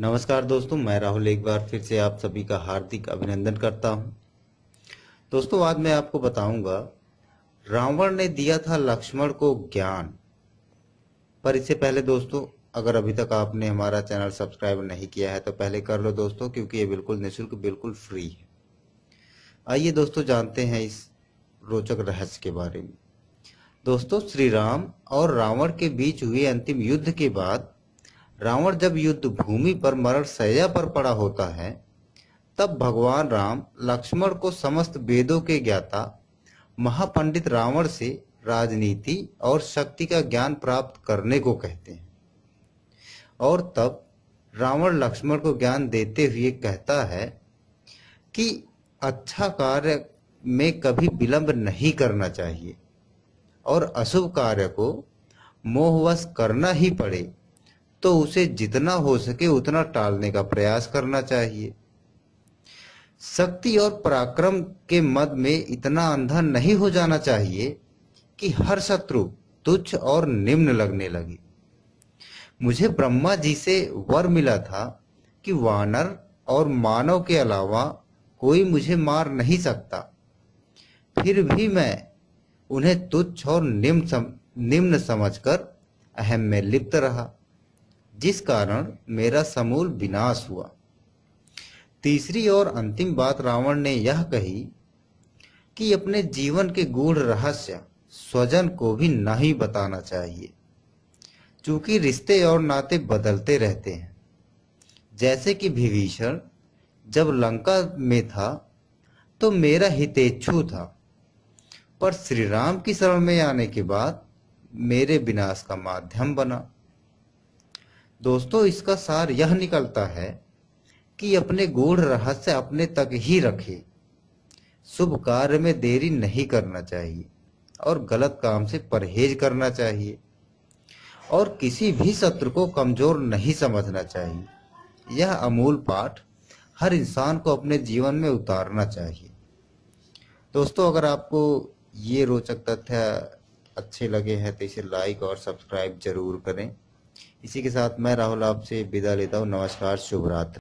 नमस्कार दोस्तों मैं राहुल एक बार फिर से आप सभी का हार्दिक अभिनंदन करता हूं। दोस्तों आज मैं आपको बताऊंगा रावण ने दिया था लक्ष्मण को ज्ञान पर इससे पहले दोस्तों अगर अभी तक आपने हमारा चैनल सब्सक्राइब नहीं किया है तो पहले कर लो दोस्तों क्योंकि ये बिल्कुल निःशुल्क बिल्कुल फ्री है आइए दोस्तों जानते हैं इस रोचक रहस्य के बारे में दोस्तों श्री राम और रावण के बीच हुए अंतिम युद्ध के बाद रावण जब युद्ध भूमि पर मरण सया पर पड़ा होता है तब भगवान राम लक्ष्मण को समस्त वेदों के ज्ञाता महापंडित रावण से राजनीति और शक्ति का ज्ञान प्राप्त करने को कहते हैं और तब रावण लक्ष्मण को ज्ञान देते हुए कहता है कि अच्छा कार्य में कभी विलंब नहीं करना चाहिए और अशुभ कार्य को मोहवश करना ही पड़े तो उसे जितना हो सके उतना टालने का प्रयास करना चाहिए शक्ति और पराक्रम के मद में इतना अंधा नहीं हो जाना चाहिए कि हर शत्रु तुच्छ और निम्न लगने लगे मुझे ब्रह्मा जी से वर मिला था कि वानर और मानव के अलावा कोई मुझे मार नहीं सकता फिर भी मैं उन्हें तुच्छ और निम्न सम, निम्न समझकर अहम में लिप्त रहा जिस कारण मेरा समूल विनाश हुआ तीसरी और अंतिम बात रावण ने यह कही कि अपने जीवन के गूढ़ रहस्य स्वजन को भी नहीं बताना चाहिए चूंकि रिश्ते और नाते बदलते रहते हैं जैसे कि विभीषण जब लंका में था तो मेरा हितेच्छु था पर श्री राम की शरण में आने के बाद मेरे विनाश का माध्यम बना दोस्तों इसका सार यह निकलता है कि अपने गूढ़ रहस्य अपने तक ही रखे शुभ कार्य में देरी नहीं करना चाहिए और गलत काम से परहेज करना चाहिए और किसी भी शत्रु को कमजोर नहीं समझना चाहिए यह अमूल पाठ हर इंसान को अपने जीवन में उतारना चाहिए दोस्तों अगर आपको ये रोचक तथ्य अच्छे लगे हैं तो इसे लाइक और सब्सक्राइब जरूर करें इसी के साथ मैं राहुल आपसे विदा लेता हूँ नमस्कार शुभ रात्रि